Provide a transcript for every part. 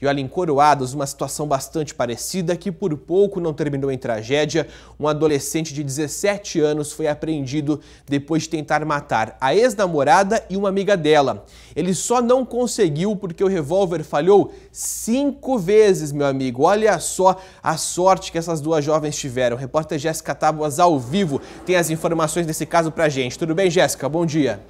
E olha, em Coroados, uma situação bastante parecida que por pouco não terminou em tragédia. Um adolescente de 17 anos foi apreendido depois de tentar matar a ex-namorada e uma amiga dela. Ele só não conseguiu porque o revólver falhou cinco vezes, meu amigo. Olha só a sorte que essas duas jovens tiveram. Repórter Jéssica Tábuas ao vivo tem as informações desse caso pra gente. Tudo bem, Jéssica? Bom dia.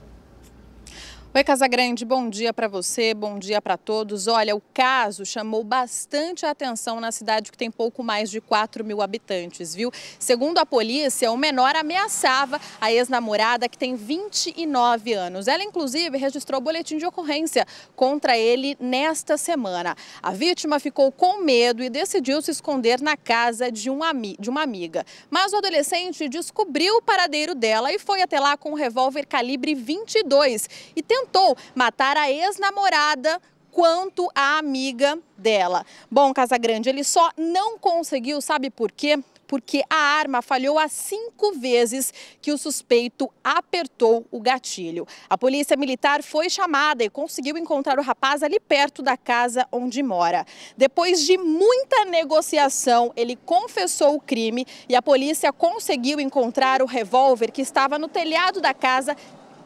Oi, Casagrande, bom dia para você, bom dia para todos. Olha, o caso chamou bastante atenção na cidade que tem pouco mais de 4 mil habitantes, viu? Segundo a polícia, o menor ameaçava a ex-namorada que tem 29 anos. Ela, inclusive, registrou boletim de ocorrência contra ele nesta semana. A vítima ficou com medo e decidiu se esconder na casa de, um ami de uma amiga. Mas o adolescente descobriu o paradeiro dela e foi até lá com um revólver calibre 22 e tentou tentou matar a ex-namorada quanto a amiga dela. Bom, Casagrande, ele só não conseguiu, sabe por quê? Porque a arma falhou as cinco vezes que o suspeito apertou o gatilho. A polícia militar foi chamada e conseguiu encontrar o rapaz ali perto da casa onde mora. Depois de muita negociação, ele confessou o crime e a polícia conseguiu encontrar o revólver que estava no telhado da casa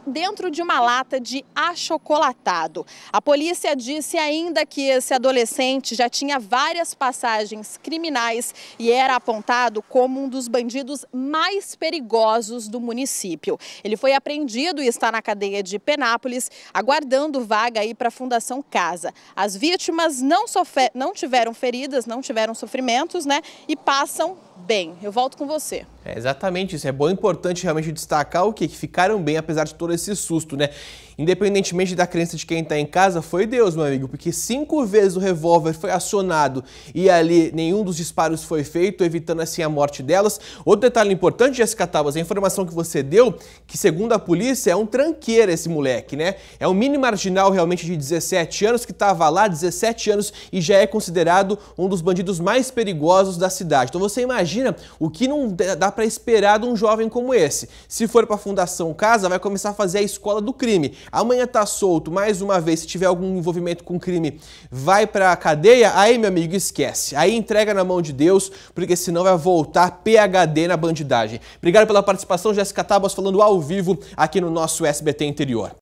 dentro de uma lata de achocolatado. A polícia disse ainda que esse adolescente já tinha várias passagens criminais e era apontado como um dos bandidos mais perigosos do município. Ele foi apreendido e está na cadeia de Penápolis, aguardando vaga aí para a Fundação Casa. As vítimas não, não tiveram feridas, não tiveram sofrimentos, né? E passam bem. Eu volto com você. É exatamente isso. É bom e importante realmente destacar o quê? Que ficaram bem apesar de todo esse susto, né? independentemente da crença de quem está em casa, foi Deus, meu amigo, porque cinco vezes o revólver foi acionado e ali nenhum dos disparos foi feito, evitando assim a morte delas. Outro detalhe importante, Jessica Tabas, a informação que você deu, que segundo a polícia é um tranqueiro esse moleque, né? É um mini marginal realmente de 17 anos que estava lá 17 anos e já é considerado um dos bandidos mais perigosos da cidade. Então você imagina o que não dá para esperar de um jovem como esse. Se for para a Fundação Casa, vai começar a fazer a escola do crime amanhã tá solto, mais uma vez, se tiver algum envolvimento com crime, vai pra cadeia, aí, meu amigo, esquece. Aí entrega na mão de Deus, porque senão vai voltar PHD na bandidagem. Obrigado pela participação, Jéssica Tabas falando ao vivo aqui no nosso SBT Interior.